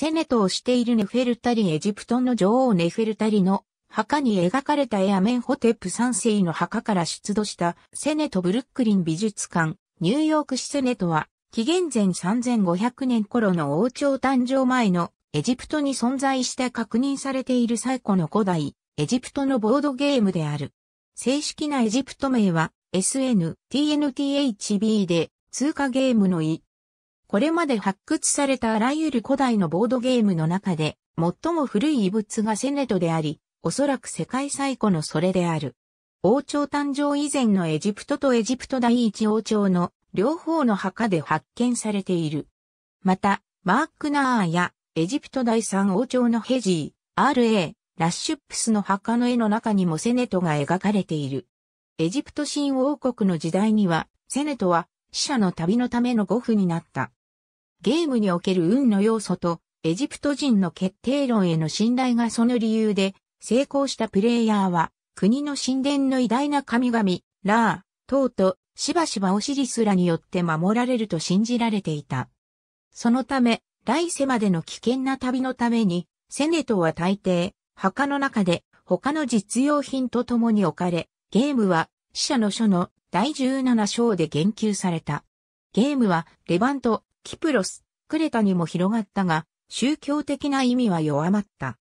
セネトをしているネフェルタリエジプトの女王ネフェルタリの墓に描かれたエアメンホテップ3世の墓から出土したセネトブルックリン美術館、ニューヨーク市セネトは、紀元前3500年頃の王朝誕生前のエジプトに存在して確認されている最古の古代、エジプトのボードゲームである。正式なエジプト名は SNTNTHB で通貨ゲームの意これまで発掘されたあらゆる古代のボードゲームの中で、最も古い遺物がセネトであり、おそらく世界最古のそれである。王朝誕生以前のエジプトとエジプト第一王朝の両方の墓で発見されている。また、マークナーやエジプト第三王朝のヘジー、RA、ラッシュップスの墓の絵の中にもセネトが描かれている。エジプト新王国の時代には、セネトは死者の旅のための護符になった。ゲームにおける運の要素と、エジプト人の決定論への信頼がその理由で、成功したプレイヤーは、国の神殿の偉大な神々、ラー、トーと、しばしばオシリスらによって守られると信じられていた。そのため、来世までの危険な旅のために、セネトは大抵、墓の中で他の実用品と共に置かれ、ゲームは死者の書の第17章で言及された。ゲームはレバント、キプロス、クレタにも広がったが、宗教的な意味は弱まった。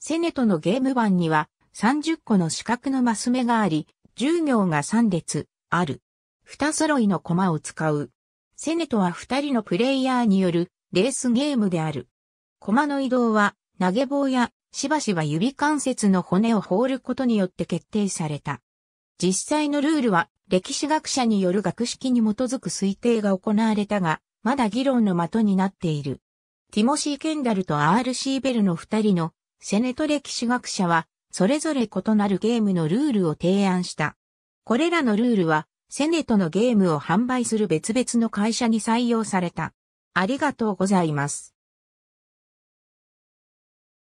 セネトのゲーム版には30個の四角のマス目があり、10行が3列、ある。二揃いの駒を使う。セネトは二人のプレイヤーによるレースゲームである。駒の移動は投げ棒やしばしば指関節の骨を放ることによって決定された。実際のルールは歴史学者による学識に基づく推定が行われたが、まだ議論の的になっている。ティモシー・ケンダルと RC ベルの二人のセネト歴史学者は、それぞれ異なるゲームのルールを提案した。これらのルールは、セネトのゲームを販売する別々の会社に採用された。ありがとうございます。